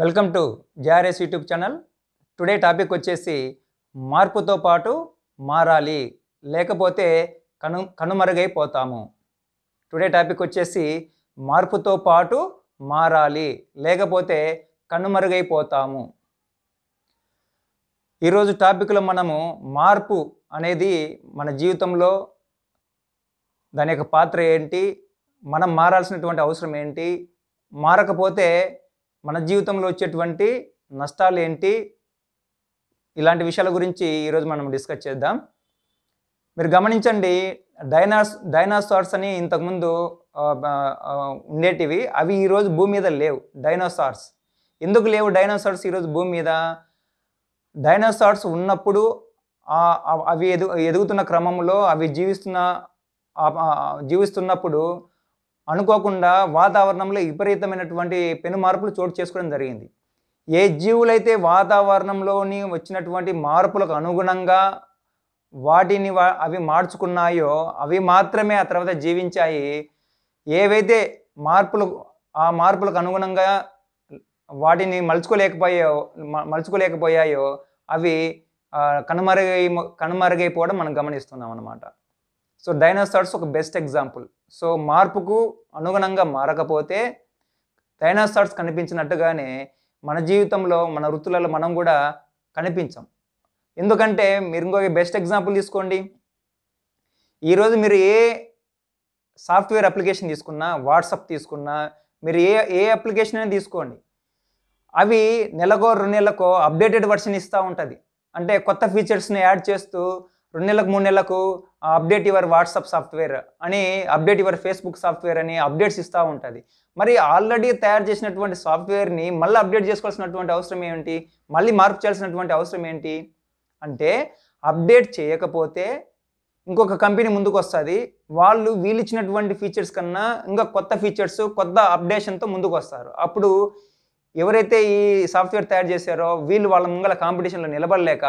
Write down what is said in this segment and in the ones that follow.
welcome to JRS YouTube channel today topic వచ్చేసి మార్పుతో పాటు మారాలి లేకపోతే కను కనుమరుగైపోతాము టుడే టాపిక్ వచ్చేసి మార్పుతో పాటు మారాలి లేకపోతే కనుమరుగైపోతాము ఈరోజు టాపిక్లో మనము మార్పు అనేది మన జీవితంలో దాని యొక్క పాత్ర ఏంటి మనం మారాల్సినటువంటి అవసరం ఏంటి మారకపోతే మన జీవితంలో వచ్చేటువంటి నష్టాలు ఏంటి ఇలాంటి విషయాల గురించి ఈరోజు మనం డిస్కస్ చేద్దాం మీరు గమనించండి డైనాస్ డైనాసార్స్ అని ఇంతకుముందు ఉండేటివి అవి ఈరోజు భూమి మీద లేవు డైనోసార్స్ ఎందుకు లేవు డైనోసార్స్ ఈరోజు భూమి మీద డైనోసార్స్ ఉన్నప్పుడు అవి ఎదు ఎదుగుతున్న క్రమంలో అవి జీవిస్తున్న జీవిస్తున్నప్పుడు అనుకోకుండా వాతావరణంలో విపరీతమైనటువంటి పెను మార్పులు చోటు చేసుకోవడం జరిగింది ఏ జీవులైతే వాతావరణంలోని వచ్చినటువంటి మార్పులకు అనుగుణంగా వాటిని అవి మార్చుకున్నాయో అవి మాత్రమే ఆ తర్వాత జీవించాయి ఏవైతే మార్పులు ఆ మార్పులకు అనుగుణంగా వాటిని మలుచుకోలేకపోయా మలుచుకోలేకపోయాయో అవి కనుమరుగై కనుమరుగైపోవడం మనం గమనిస్తున్నాం అనమాట సో డైనోసార్స్ ఒక బెస్ట్ ఎగ్జాంపుల్ సో మార్పుకు అనుగుణంగా మారకపోతే డైనోసార్స్ కనిపించినట్టుగానే మన జీవితంలో మన వృత్తులలో మనం కూడా కనిపించాం ఎందుకంటే మీరు ఇంకొక బెస్ట్ ఎగ్జాంపుల్ తీసుకోండి ఈరోజు మీరు ఏ సాఫ్ట్వేర్ అప్లికేషన్ తీసుకున్నా వాట్సాప్ తీసుకున్నా మీరు ఏ ఏ అప్లికేషన్ అయినా తీసుకోండి అవి నెలకో రెండు నెలలకు అప్డేటెడ్ వర్షన్ ఇస్తూ ఉంటుంది అంటే కొత్త ఫీచర్స్ని యాడ్ చేస్తూ రెండు నెలలకు మూడు నెలలకు అప్డేట్ యువర్ వాట్సాప్ సాఫ్ట్వేర్ అని అప్డేట్ యువర్ ఫేస్బుక్ సాఫ్ట్వేర్ అని అప్డేట్స్ ఇస్తూ ఉంటుంది మరి ఆల్రెడీ తయారు చేసినటువంటి సాఫ్ట్వేర్ని మళ్ళీ అప్డేట్ చేసుకోవాల్సినటువంటి అవసరం ఏంటి మళ్ళీ మార్పు చేయాల్సినటువంటి అవసరం ఏంటి అంటే అప్డేట్ చేయకపోతే ఇంకొక కంపెనీ ముందుకు వస్తుంది వాళ్ళు వీలిచ్చినటువంటి ఫీచర్స్ కన్నా ఇంకా కొత్త ఫీచర్స్ కొత్త అప్డేషన్తో ముందుకు వస్తారు అప్పుడు ఎవరైతే ఈ సాఫ్ట్వేర్ తయారు చేశారో వీళ్ళు వాళ్ళ ముంగల కాంపిటీషన్లో నిలబడలేక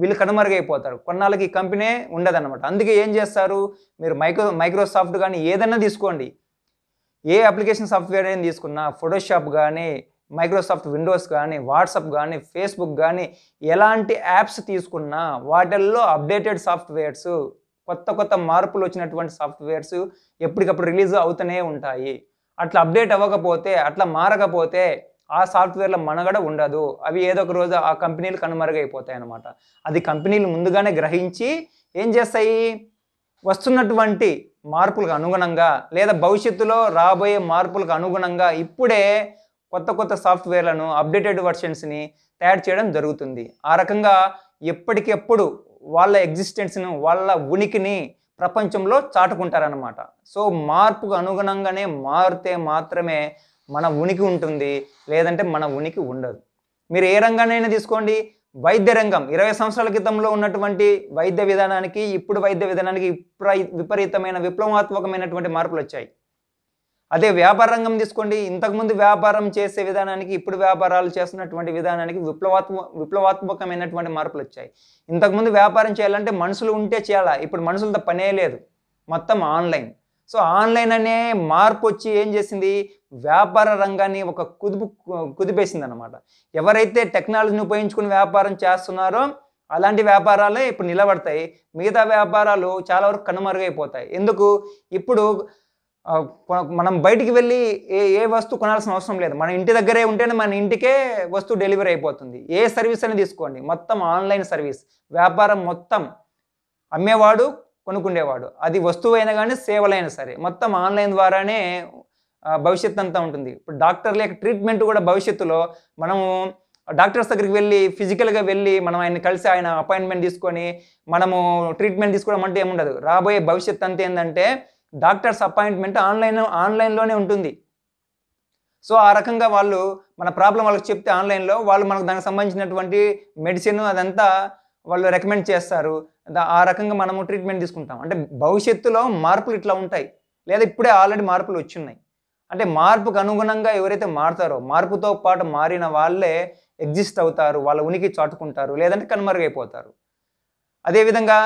వీళ్ళు కనుమరుగైపోతారు కొన్నాళ్ళకి ఈ కంపెనీ ఉండదన్నమాట అందుకే ఏం చేస్తారు మీరు మైక్రో మైక్రోసాఫ్ట్ కానీ ఏదైనా తీసుకోండి ఏ అప్లికేషన్ సాఫ్ట్వేర్ అయినా తీసుకున్నా ఫోటోషాప్ కానీ మైక్రోసాఫ్ట్ విండోస్ కానీ వాట్సాప్ కానీ ఫేస్బుక్ కానీ ఎలాంటి యాప్స్ తీసుకున్నా వాటిల్లో అప్డేటెడ్ సాఫ్ట్వేర్స్ కొత్త కొత్త మార్పులు వచ్చినటువంటి సాఫ్ట్వేర్స్ ఎప్పటికప్పుడు రిలీజ్ అవుతూనే ఉంటాయి అట్లా అప్డేట్ అవ్వకపోతే అట్లా మారకపోతే ఆ సాఫ్ట్వేర్ల మనగడ ఉండదు అవి ఏదో ఒక రోజు ఆ కంపెనీలు కనుమరుగైపోతాయి అనమాట అది కంపెనీలు ముందుగానే గ్రహించి ఏం చేస్తాయి వస్తున్నటువంటి మార్పులకు అనుగుణంగా లేదా భవిష్యత్తులో రాబోయే మార్పులకు అనుగుణంగా ఇప్పుడే కొత్త కొత్త సాఫ్ట్వేర్లను అప్డేటెడ్ వర్షన్స్ని తయారు చేయడం జరుగుతుంది ఆ రకంగా ఎప్పటికెప్పుడు వాళ్ళ ఎగ్జిస్టెన్స్ను వాళ్ళ ఉనికిని ప్రపంచంలో చాటుకుంటారనమాట సో మార్పుకు అనుగుణంగానే మారితే మాత్రమే మన ఉనికి ఉంటుంది లేదంటే మన ఉనికి ఉండదు మీరు ఏ రంగానైనా తీసుకోండి వైద్య రంగం ఇరవై సంవత్సరాల క్రితంలో ఉన్నటువంటి వైద్య విధానానికి ఇప్పుడు వైద్య విధానానికి విపరీతమైన విప్లవాత్మకమైనటువంటి మార్పులు వచ్చాయి అదే వ్యాపార రంగం తీసుకోండి ఇంతకుముందు వ్యాపారం చేసే విధానానికి ఇప్పుడు వ్యాపారాలు చేస్తున్నటువంటి విధానానికి విప్లవాత్మ విప్లవాత్మకమైనటువంటి మార్పులు వచ్చాయి ఇంతకుముందు వ్యాపారం చేయాలంటే మనుషులు ఉంటే చేయాలా ఇప్పుడు మనుషులతో పనే లేదు మొత్తం ఆన్లైన్ సో ఆన్లైన్ అనే మార్పు వచ్చి ఏం చేసింది వ్యాపార రంగాన్ని ఒక కుదుపు కుదిపేసింది అనమాట ఎవరైతే టెక్నాలజీని ఉపయోగించుకుని వ్యాపారం చేస్తున్నారో అలాంటి వ్యాపారాలే ఇప్పుడు నిలబడతాయి మిగతా వ్యాపారాలు చాలా వరకు కనుమరుగైపోతాయి ఎందుకు ఇప్పుడు మనం బయటికి వెళ్ళి ఏ ఏ వస్తువు కొనాల్సిన అవసరం లేదు మన ఇంటి దగ్గరే ఉంటేనే మన ఇంటికే వస్తువు డెలివరీ అయిపోతుంది ఏ సర్వీస్ అని తీసుకోండి మొత్తం ఆన్లైన్ సర్వీస్ వ్యాపారం మొత్తం అమ్మేవాడు కొనుక్కునేవాడు అది వస్తువు అయినా కానీ సేవలైనా సరే మొత్తం ఆన్లైన్ ద్వారానే భవిష్యత్ అంతా ఉంటుంది ఇప్పుడు డాక్టర్ లేక ట్రీట్మెంట్ కూడా భవిష్యత్తులో మనము డాక్టర్స్ దగ్గరికి వెళ్ళి ఫిజికల్గా వెళ్ళి మనం ఆయన కలిసి ఆయన అపాయింట్మెంట్ తీసుకొని మనము ట్రీట్మెంట్ తీసుకోవడం అంటే ఏముండదు రాబోయే భవిష్యత్ అంతా ఏంటంటే డాక్టర్స్ అపాయింట్మెంట్ ఆన్లైన్ ఆన్లైన్లోనే ఉంటుంది సో ఆ రకంగా వాళ్ళు మన ప్రాబ్లం వాళ్ళకి చెప్తే ఆన్లైన్లో వాళ్ళు మనకు దానికి సంబంధించినటువంటి మెడిసిన్ అదంతా వాళ్ళు రికమెండ్ చేస్తారు ఆ రకంగా మనము ట్రీట్మెంట్ తీసుకుంటాం అంటే భవిష్యత్తులో మార్పులు ఇట్లా ఉంటాయి లేదా ఇప్పుడే ఆల్రెడీ మార్పులు వచ్చి ఉన్నాయి అంటే మార్పుకు అనుగుణంగా ఎవరైతే మారుతారో మార్పుతో పాటు మారిన వాళ్ళే ఎగ్జిస్ట్ అవుతారు వాళ్ళ ఉనికి చాటుకుంటారు లేదంటే కనుమరుగైపోతారు అదేవిధంగా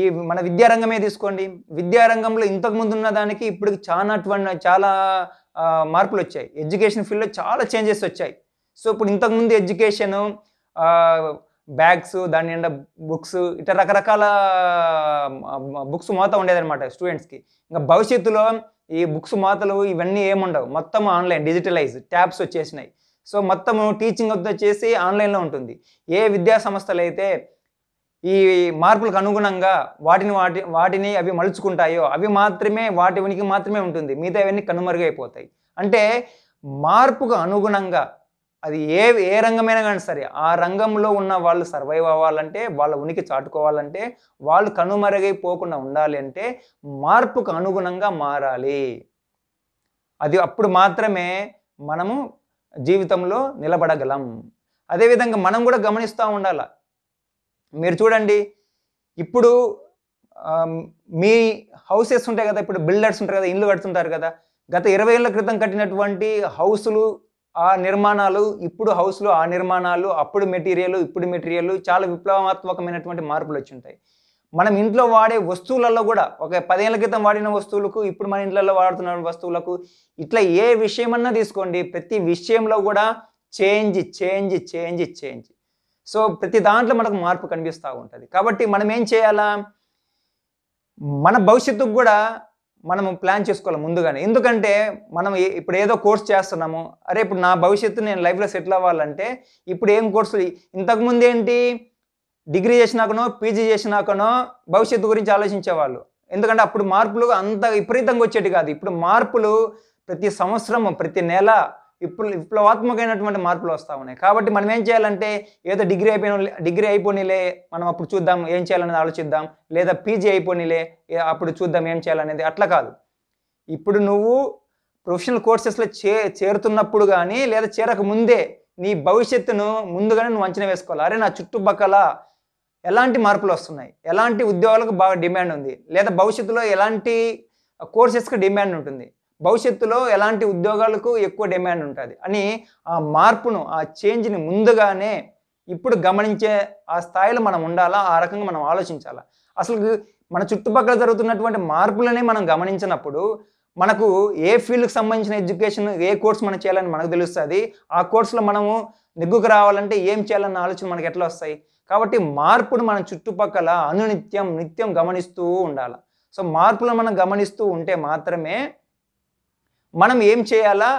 ఈ మన విద్యారంగమే తీసుకోండి విద్యారంగంలో ఇంతకు ముందు ఉన్న దానికి ఇప్పుడు చాలా అటువంటి చాలా మార్పులు వచ్చాయి ఎడ్యుకేషన్ ఫీల్డ్లో చాలా చేంజెస్ వచ్చాయి సో ఇప్పుడు ఇంతకుముందు ఎడ్యుకేషను బ్యాగ్స్ దాని నిండా బుక్స్ ఇట్లా రకరకాల బుక్స్ మోతా ఉండేదన్నమాట స్టూడెంట్స్కి ఇంకా భవిష్యత్తులో ఈ బుక్స్ మాతలు ఇవన్నీ ఏముండవు మొత్తం ఆన్లైన్ డిజిటలైజ్ ట్యాబ్స్ వచ్చేసినాయి సో మొత్తం టీచింగ్ వచ్చేసి ఆన్లైన్లో ఉంటుంది ఏ విద్యా సంస్థలు అయితే ఈ మార్పులకు అనుగుణంగా వాటిని వాటి వాటిని అవి మలుచుకుంటాయో అవి మాత్రమే వాటి ఉనికి మాత్రమే ఉంటుంది మిగతా అవన్నీ కనుమరుగైపోతాయి అంటే మార్పుకు అనుగుణంగా అది ఏ ఏ రంగమైనా కానీ సరే ఆ రంగంలో ఉన్న వాళ్ళు సర్వైవ్ అవ్వాలంటే వాళ్ళ ఉనికి చాటుకోవాలంటే వాళ్ళు కనుమరుగైపోకుండా ఉండాలి అంటే మార్పుకు అనుగుణంగా మారాలి అది అప్పుడు మాత్రమే మనము జీవితంలో నిలబడగలం అదేవిధంగా మనం కూడా గమనిస్తూ ఉండాల మీరు చూడండి ఇప్పుడు మీ హౌసెస్ ఉంటాయి కదా ఇప్పుడు బిల్డర్స్ ఉంటారు కదా ఇల్లు కడుతుంటారు కదా గత ఇరవై ఏళ్ళ క్రితం కట్టినటువంటి హౌసులు ఆ నిర్మాణాలు ఇప్పుడు హౌస్లో ఆ నిర్మాణాలు అప్పుడు మెటీరియల్ ఇప్పుడు మెటీరియల్ చాలా విప్లవాత్మకమైనటువంటి మార్పులు వచ్చి ఉంటాయి మనం ఇంట్లో వాడే వస్తువులలో కూడా ఒక పదేళ్ల క్రితం వాడిన వస్తువులకు ఇప్పుడు మన ఇంట్లో వాడుతున్న వస్తువులకు ఇట్లా ఏ విషయమన్నా తీసుకోండి ప్రతి విషయంలో కూడా change change change change so ప్రతి దాంట్లో మనకు మార్పు కనిపిస్తూ ఉంటుంది కాబట్టి మనం ఏం చేయాలా మన భవిష్యత్తుకు కూడా మనము ప్లాన్ చేసుకోవాలి ముందుగానే ఎందుకంటే మనం ఇప్పుడు ఏదో కోర్స్ చేస్తున్నాము అరే ఇప్పుడు నా భవిష్యత్తు నేను లైఫ్లో సెటిల్ అవ్వాలంటే ఇప్పుడు ఏం కోర్సులు ఇంతకుముందు ఏంటి డిగ్రీ చేసినాకనో పీజీ చేసినాకనో భవిష్యత్తు గురించి ఆలోచించేవాళ్ళు ఎందుకంటే అప్పుడు మార్పులు అంత విపరీతంగా వచ్చేటి కాదు ఇప్పుడు మార్పులు ప్రతి సంవత్సరం ప్రతి నెల విప్ల విప్లవాత్మకమైనటువంటి మార్పులు వస్తూ ఉన్నాయి కాబట్టి మనం ఏం చేయాలంటే ఏదో డిగ్రీ అయిపోయిన డిగ్రీ అయిపోయినలే మనం అప్పుడు చూద్దాం ఏం చేయాలనేది ఆలోచిద్దాం లేదా పీజీ అయిపోయినలే అప్పుడు చూద్దాం ఏం చేయాలనేది అట్లా కాదు ఇప్పుడు నువ్వు ప్రొఫెషనల్ కోర్సెస్లో చే చేరుతున్నప్పుడు కానీ లేదా చేరక ముందే నీ భవిష్యత్తును ముందుగానే నువ్వు అంచనా వేసుకోవాలి అరే నా చుట్టుపక్కల ఎలాంటి మార్పులు వస్తున్నాయి ఎలాంటి ఉద్యోగాలకు బాగా డిమాండ్ ఉంది లేదా భవిష్యత్తులో ఎలాంటి కోర్సెస్కి డిమాండ్ ఉంటుంది భవిష్యత్తులో ఎలాంటి ఉద్యోగాలకు ఎక్కువ డిమాండ్ ఉంటుంది అని ఆ మార్పును ఆ చేంజ్ని ముందుగానే ఇప్పుడు గమనించే ఆ స్థాయిలో మనం ఉండాలా ఆ రకంగా మనం ఆలోచించాలా అసలు మన చుట్టుపక్కల జరుగుతున్నటువంటి మార్పులనే మనం గమనించినప్పుడు మనకు ఏ ఫీల్డ్కి సంబంధించిన ఎడ్యుకేషన్ ఏ కోర్స్ మనం చేయాలని మనకు తెలుస్తుంది ఆ కోర్సులో మనము నెగ్గుకు రావాలంటే ఏం చేయాలన్న ఆలోచన మనకు ఎట్లా వస్తాయి కాబట్టి మార్పును మన చుట్టుపక్కల అనునిత్యం నిత్యం గమనిస్తూ ఉండాలి సో మార్పులను మనం గమనిస్తూ ఉంటే మాత్రమే మనం ఏం చేయాలా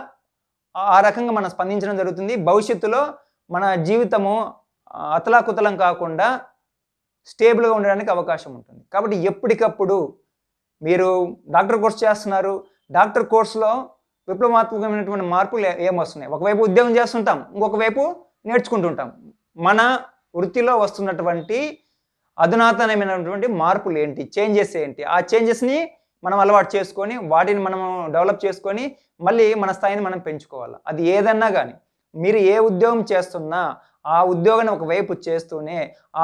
ఆ రకంగా మనం స్పందించడం జరుగుతుంది భవిష్యత్తులో మన జీవితము అతలాకుతలం కాకుండా స్టేబుల్గా ఉండడానికి అవకాశం ఉంటుంది కాబట్టి ఎప్పటికప్పుడు మీరు డాక్టర్ కోర్స్ చేస్తున్నారు డాక్టర్ కోర్సులో విప్లవాత్మకమైనటువంటి మార్పులు ఏమొస్తున్నాయి ఒకవైపు ఉద్యోగం చేస్తుంటాం ఇంకొక వైపు నేర్చుకుంటుంటాం మన వృత్తిలో వస్తున్నటువంటి అధునాతనమైనటువంటి మార్పులు ఏంటి చేంజెస్ ఏంటి ఆ చేంజెస్ని మనం అలవాటు చేసుకొని వాటిని మనం డెవలప్ చేసుకొని మళ్ళీ మన స్థాయిని మనం పెంచుకోవాలి అది ఏదన్నా కానీ మీరు ఏ ఉద్యోగం చేస్తున్నా ఆ ఉద్యోగాన్ని ఒకవైపు చేస్తూనే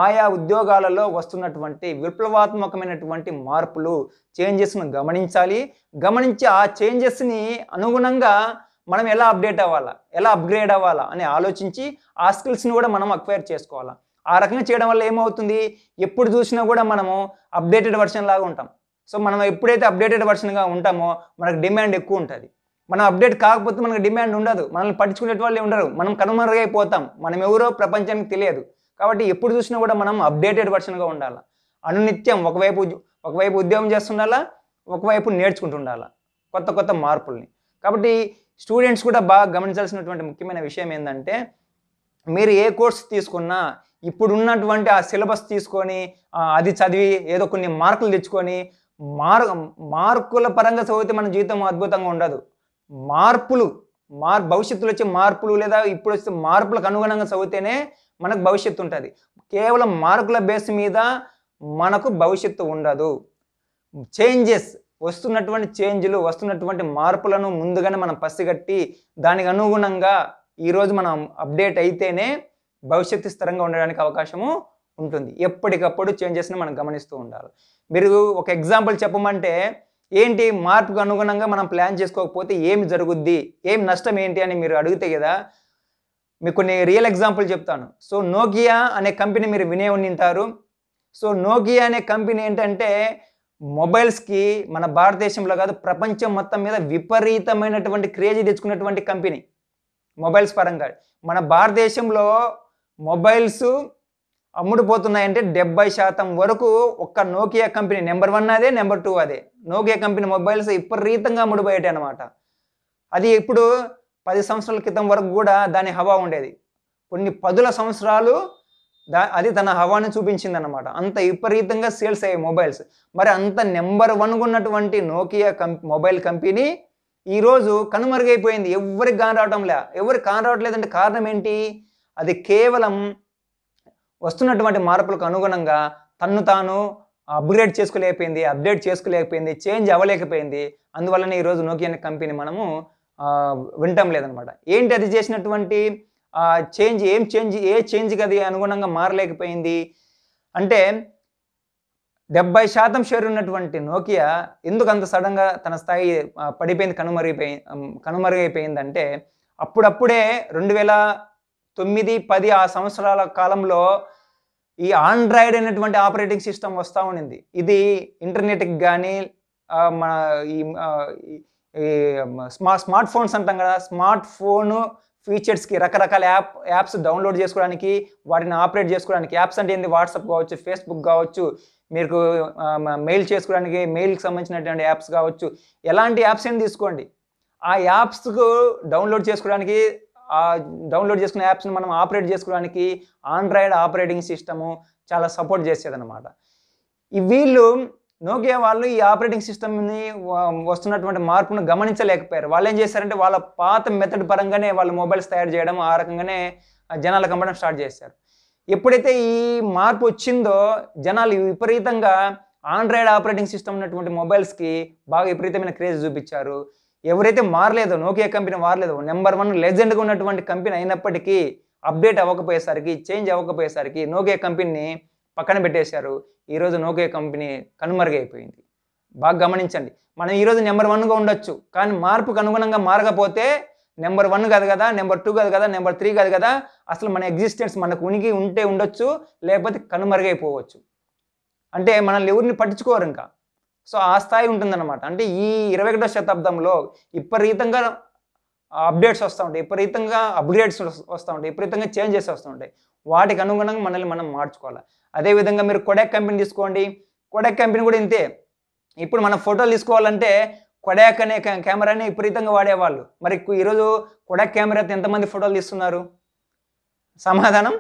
ఆయా ఉద్యోగాలలో వస్తున్నటువంటి విప్లవాత్మకమైనటువంటి మార్పులు చేంజెస్ను గమనించాలి గమనించి ఆ చేంజెస్ని అనుగుణంగా మనం ఎలా అప్డేట్ అవ్వాలా ఎలా అప్గ్రేడ్ అవ్వాలా అని ఆలోచించి ఆ స్కిల్స్ని కూడా మనం అక్వైర్ చేసుకోవాలా ఆ రకంగా చేయడం వల్ల ఏమవుతుంది ఎప్పుడు చూసినా కూడా మనము అప్డేటెడ్ వర్షన్ లాగా ఉంటాం సో మనం ఎప్పుడైతే అప్డేటెడ్ వర్షన్గా ఉంటామో మనకు డిమాండ్ ఎక్కువ ఉంటుంది మనం అప్డేట్ కాకపోతే మనకు డిమాండ్ ఉండదు మనల్ని పట్టించుకునే వాళ్ళు ఉండరు మనం కనుమరుగైపోతాం మనం ఎవరో ప్రపంచానికి తెలియదు కాబట్టి ఎప్పుడు చూసినా కూడా మనం అప్డేటెడ్ వర్షన్గా ఉండాలి అనునిత్యం ఒకవైపు ఒకవైపు ఉద్యోగం చేస్తుండాలా ఒకవైపు నేర్చుకుంటుండాల కొత్త కొత్త మార్పుల్ని కాబట్టి స్టూడెంట్స్ కూడా బాగా గమనించాల్సినటువంటి ముఖ్యమైన విషయం ఏంటంటే మీరు ఏ కోర్స్ తీసుకున్నా ఇప్పుడున్నటువంటి ఆ సిలబస్ తీసుకొని అది చదివి ఏదో కొన్ని మార్కులు తెచ్చుకొని మార్ మార్కుల పరంగా చదివితే మన జీవితం అద్భుతంగా ఉండదు మార్పులు మార్ భవిష్యత్తులో వచ్చే మార్పులు లేదా ఇప్పుడు వచ్చే మార్పులకు అనుగుణంగా చదివితేనే మనకు భవిష్యత్తు ఉంటుంది కేవలం మార్కుల బేస్ మీద మనకు భవిష్యత్తు ఉండదు చేంజెస్ వస్తున్నటువంటి చేంజ్లు వస్తున్నటువంటి మార్పులను ముందుగానే మనం పసిగట్టి దానికి అనుగుణంగా ఈరోజు మనం అప్డేట్ అయితేనే భవిష్యత్తు స్థిరంగా ఉండడానికి అవకాశము ఉంటుంది ఎప్పటికప్పుడు చేంజెస్ని మనం గమనిస్తూ ఉండాలి మీరు ఒక ఎగ్జాంపుల్ చెప్పమంటే ఏంటి మార్పుకు అనుగుణంగా మనం ప్లాన్ చేసుకోకపోతే ఏమి జరుగుద్ది ఏం నష్టం ఏంటి అని మీరు అడిగితే కదా మీకు కొన్ని రియల్ ఎగ్జాంపుల్ చెప్తాను సో నోకియా అనే కంపెనీ మీరు వినే ఉండింటారు సో నోకియా అనే కంపెనీ ఏంటంటే మొబైల్స్కి మన భారతదేశంలో కాదు ప్రపంచం మొత్తం మీద విపరీతమైనటువంటి క్రేజీ తెచ్చుకున్నటువంటి కంపెనీ మొబైల్స్ పరంగా మన భారతదేశంలో మొబైల్స్ అమ్ముడుపోతున్నాయంటే డెబ్బై శాతం వరకు ఒక్క నోకియా కంపెనీ నెంబర్ వన్ అదే నెంబర్ టూ అదే నోకియా కంపెనీ మొబైల్స్ విపరీతంగా అమ్ముడుపోయాయి అనమాట అది ఇప్పుడు పది సంవత్సరాల క్రితం వరకు కూడా దాని హవా ఉండేది కొన్ని పదుల సంవత్సరాలు దా అది తన హవాని చూపించిందనమాట అంత విపరీతంగా సేల్స్ అయ్యే మొబైల్స్ మరి అంత నెంబర్ వన్గా ఉన్నటువంటి నోకియా కం మొబైల్ కంపెనీ ఈరోజు కనుమరుగైపోయింది ఎవరికి లే ఎవరికి కానరావట్లేదంటే కారణం ఏంటి అది కేవలం వస్తున్నటువంటి మార్పులకు అనుగుణంగా తన్ను తాను అప్గ్రేడ్ చేసుకోలేకపోయింది అప్డేట్ చేసుకోలేకపోయింది చేంజ్ అవ్వలేకపోయింది అందువలన ఈరోజు నోకియా అనే కంపెనీ మనము వింటం లేదనమాట ఏంటి అది చేసినటువంటి చేంజ్ ఏం చేంజ్ ఏ చేంజ్ అది అనుగుణంగా మారలేకపోయింది అంటే డెబ్బై శాతం షేర్ ఉన్నటువంటి నోకియా ఎందుకు అంత సడన్గా తన స్థాయి పడిపోయింది కనుమరుగైపోయి కనుమరుగైపోయిందంటే అప్పుడప్పుడే రెండు వేల తొమ్మిది పది ఆ సంవత్సరాల కాలంలో ఈ ఆండ్రాయిడ్ అనేటువంటి ఆపరేటింగ్ సిస్టమ్ వస్తూ ఉండింది ఇది ఇంటర్నెట్కి కానీ మన ఈ స్మార్ట్ స్మార్ట్ ఫోన్స్ అంటాం కదా స్మార్ట్ ఫోన్ ఫీచర్స్కి రకరకాల యాప్ యాప్స్ డౌన్లోడ్ చేసుకోవడానికి వాటిని ఆపరేట్ చేసుకోవడానికి యాప్స్ అంటే ఏంది వాట్సాప్ కావచ్చు ఫేస్బుక్ కావచ్చు మీకు మెయిల్ చేసుకోవడానికి మెయిల్కి సంబంధించినటువంటి యాప్స్ కావచ్చు ఎలాంటి యాప్స్ అయినా తీసుకోండి ఆ యాప్స్కు డౌన్లోడ్ చేసుకోవడానికి డౌన్లోడ్ చేసుకునే యాప్స్ని మనం ఆపరేట్ చేసుకోవడానికి ఆండ్రాయిడ్ ఆపరేటింగ్ సిస్టము చాలా సపోర్ట్ చేసేదన్నమాట ఈ వీళ్ళు నోకియా వాళ్ళు ఈ ఆపరేటింగ్ సిస్టమ్ని వస్తున్నటువంటి మార్పును గమనించలేకపోయారు వాళ్ళు ఏం చేశారంటే వాళ్ళ పాత మెథడ్ పరంగానే వాళ్ళ మొబైల్స్ తయారు చేయడం ఆ రకంగానే జనాలకు అమ్మడం స్టార్ట్ చేశారు ఎప్పుడైతే ఈ మార్పు వచ్చిందో జనాలు విపరీతంగా ఆండ్రాయిడ్ ఆపరేటింగ్ సిస్టమ్ ఉన్నటువంటి మొబైల్స్కి బాగా విపరీతమైన క్రేజ్ చూపించారు ఎవరైతే మారలేదు నోకియా కంపెనీ మారలేదు నెంబర్ వన్ లెజెండ్గా ఉన్నటువంటి కంపెనీ అయినప్పటికీ అప్డేట్ అవ్వకపోయేసరికి చేంజ్ అవ్వకపోయేసరికి నోకియా కంపెనీని పక్కన పెట్టేశారు ఈరోజు నోకియా కంపెనీ కనుమరుగైపోయింది బాగా గమనించండి మనం ఈరోజు నెంబర్ వన్గా ఉండొచ్చు కానీ మార్పుకు అనుగుణంగా మారకపోతే నెంబర్ వన్ కాదు కదా నెంబర్ టూ కాదు కదా నెంబర్ త్రీ కాదు కదా అసలు మన ఎగ్జిస్టెన్స్ మనకు ఉనికి ఉంటే ఉండొచ్చు లేకపోతే కనుమరుగైపోవచ్చు అంటే మనల్ని ఎవరిని పట్టించుకోరు ఇంకా సో ఆ స్థాయి ఉంటుందన్నమాట అంటే ఈ ఇరవై ఒకటో శతాబ్దంలో విపరీతంగా అప్డేట్స్ వస్తూ ఉంటాయి విపరీతంగా అప్గ్రేడ్స్ వస్తూ ఉంటాయి విపరీతంగా చేంజెస్ వస్తూ ఉంటాయి వాటికి అనుగుణంగా మనల్ని మనం మార్చుకోవాలి అదేవిధంగా మీరు కొడాక్ కంపెనీ తీసుకోండి కొడాక్ కంపెనీ కూడా ఇంతే ఇప్పుడు మనం ఫోటోలు తీసుకోవాలంటే కొడాక్ అనే కెమెరాని విపరీతంగా వాడేవాళ్ళు మరి ఈరోజు కొడాక్ కెమెరాతో ఎంతమంది ఫోటోలు తీస్తున్నారు సమాధానం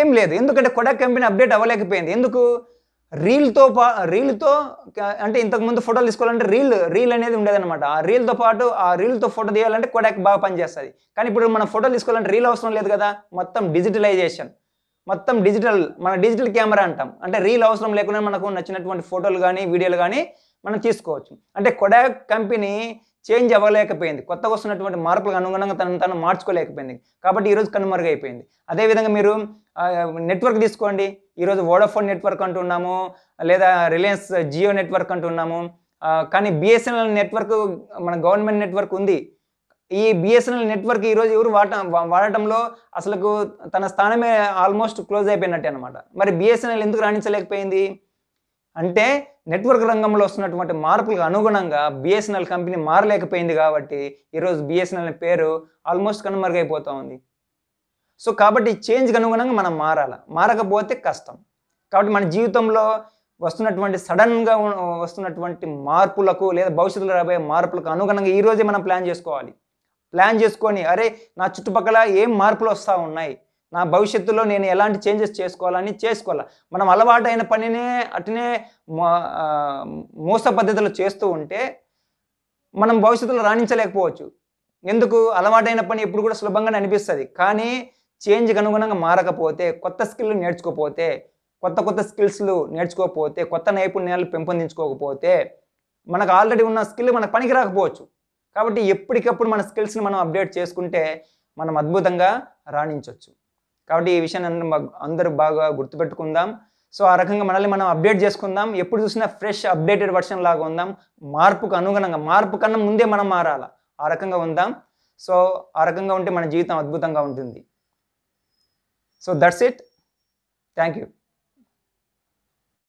ఏం లేదు ఎందుకంటే కొడాక్ కంపెనీ అప్డేట్ అవ్వలేకపోయింది ఎందుకు రీల్తో పా రీల్తో అంటే ఇంతకుముందు ఫోటోలు తీసుకోవాలంటే రీల్ రీల్ అనేది ఉండేదన్నమాట ఆ రీల్తో పాటు ఆ రీల్తో ఫోటో తీయాలంటే కొడాక్ బాగా పనిచేస్తుంది కానీ ఇప్పుడు మనం ఫోటోలు తీసుకోవాలంటే రీల్ అవసరం లేదు కదా మొత్తం డిజిటలైజేషన్ మొత్తం డిజిటల్ మన డిజిటల్ కెమెరా అంటాం అంటే రీల్ అవసరం లేకుండా మనకు నచ్చినటువంటి ఫోటోలు కానీ వీడియోలు కానీ మనం తీసుకోవచ్చు అంటే కొడాక్ కంపెనీ చేంజ్ అవ్వలేకపోయింది కొత్తగా వస్తున్నటువంటి మార్పులకు అనుగుణంగా తను తను మార్చుకోలేకపోయింది కాబట్టి ఈరోజు కనుమరుగైపోయింది అదేవిధంగా మీరు నెట్వర్క్ తీసుకోండి ఈరోజు వోడాఫోన్ నెట్వర్క్ అంటున్నాము లేదా రిలయన్స్ జియో నెట్వర్క్ అంటున్నాము కానీ బిఎస్ఎన్ఎల్ నెట్వర్క్ మన గవర్నమెంట్ నెట్వర్క్ ఉంది ఈ బిఎస్ఎన్ఎల్ నెట్వర్క్ ఈరోజు ఎవరు వాడటం వాడటంలో అసలు తన స్థానమే ఆల్మోస్ట్ క్లోజ్ అయిపోయినట్టే అనమాట మరి బిఎస్ఎన్ఎల్ ఎందుకు రాణించలేకపోయింది అంటే నెట్వర్క్ రంగంలో వస్తున్నటువంటి మార్పులకు అనుగుణంగా బిఎస్ఎన్ఎల్ కంపెనీ మారలేకపోయింది కాబట్టి ఈరోజు బిఎస్ఎన్ఎల్ పేరు ఆల్మోస్ట్ కనుమరుగైపోతూ ఉంది సో కాబట్టి చేంజ్కి అనుగుణంగా మనం మారాల మారకపోతే కష్టం కాబట్టి మన జీవితంలో వస్తున్నటువంటి సడన్గా వస్తున్నటువంటి మార్పులకు లేదా భవిష్యత్తులో రాబోయే మార్పులకు అనుగుణంగా ఈరోజే మనం ప్లాన్ చేసుకోవాలి ప్లాన్ చేసుకొని అరే నా చుట్టుపక్కల ఏం మార్పులు వస్తూ ఉన్నాయి నా భవిష్యత్తులో నేను ఎలాంటి చేంజెస్ చేసుకోవాలని చేసుకోవాలి మనం అలవాటైన పనినే అటునే మోస పద్ధతిలో చేస్తూ ఉంటే మనం భవిష్యత్తులో రాణించలేకపోవచ్చు ఎందుకు అలవాటైన పని ఎప్పుడు కూడా సులభంగానే అనిపిస్తుంది కానీ చేంజ్కి అనుగుణంగా మారకపోతే కొత్త స్కిల్ నేర్చుకోపోతే కొత్త కొత్త స్కిల్స్లు నేర్చుకోకపోతే కొత్త నైపుణ్యాలు పెంపొందించుకోకపోతే మనకు ఆల్రెడీ ఉన్న స్కిల్ మన పనికి రాకపోవచ్చు కాబట్టి ఎప్పటికప్పుడు మన స్కిల్స్ని మనం అప్డేట్ చేసుకుంటే మనం అద్భుతంగా రాణించవచ్చు కాబట్టి ఈ విషయాన్ని అందరూ బాగా గుర్తుపెట్టుకుందాం సో ఆ రకంగా మనల్ని మనం అప్డేట్ చేసుకుందాం ఎప్పుడు చూసినా ఫ్రెష్ అప్డేటెడ్ వర్షన్ లాగా ఉందాం మార్పుకు అనుగుణంగా మార్పు కన్నా ముందే మనం మారాల ఆ రకంగా ఉందాం సో ఆ రకంగా ఉంటే మన జీవితం అద్భుతంగా ఉంటుంది so that's it thank you